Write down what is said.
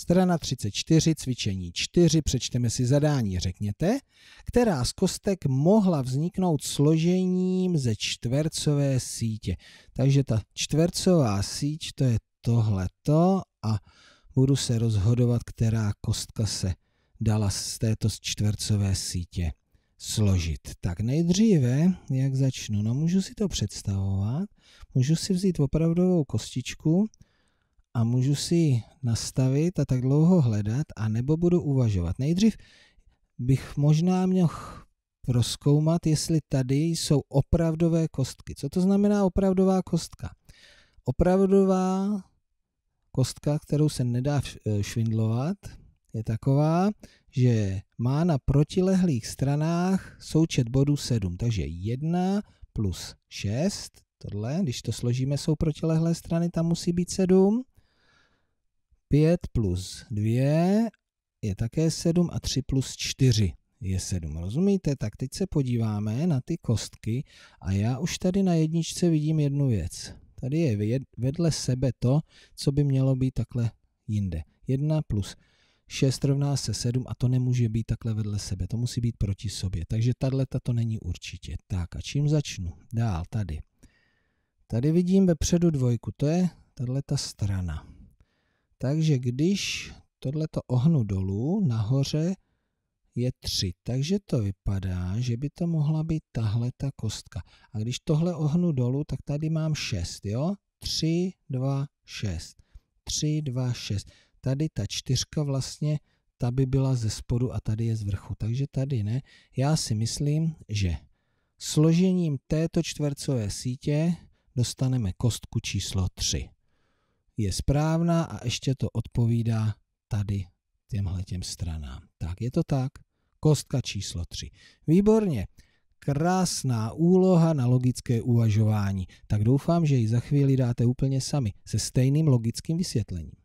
Strana 34, cvičení 4, přečteme si zadání. Řekněte, která z kostek mohla vzniknout složením ze čtvercové sítě. Takže ta čtvercová síť to je tohleto a budu se rozhodovat, která kostka se dala z této čtvercové sítě složit. Tak nejdříve, jak začnu, no můžu si to představovat, můžu si vzít opravdovou kostičku, a můžu si nastavit a tak dlouho hledat, a nebo budu uvažovat. Nejdřív bych možná měl proskoumat, jestli tady jsou opravdové kostky. Co to znamená opravdová kostka? Opravdová kostka, kterou se nedá eh, švindlovat, je taková, že má na protilehlých stranách součet bodů 7. Takže 1 plus 6, tohle, když to složíme, jsou protilehlé strany, tam musí být 7. 5 plus 2 je také 7 a 3 plus 4 je 7. Rozumíte? Tak teď se podíváme na ty kostky a já už tady na jedničce vidím jednu věc. Tady je vedle sebe to, co by mělo být takhle jinde. 1 plus 6 rovná se 7 a to nemůže být takhle vedle sebe, to musí být proti sobě. Takže tahle to není určitě. Tak a čím začnu? Dál, tady. Tady vidím vepředu dvojku, to je tahle strana. Takže když tohleto ohnu dolů, nahoře je 3, takže to vypadá, že by to mohla být tahle ta kostka. A když tohle ohnu dolů, tak tady mám 6, jo? 3, 2, 6. 3, 2, 6. Tady ta čtyřka vlastně, ta by byla ze spodu a tady je z vrchu, takže tady ne. Já si myslím, že složením této čtvercové sítě dostaneme kostku číslo 3 je správná a ještě to odpovídá tady těmhle těm stranám. Tak, je to tak? Kostka číslo 3. Výborně. Krásná úloha na logické uvažování. Tak doufám, že ji za chvíli dáte úplně sami se stejným logickým vysvětlením.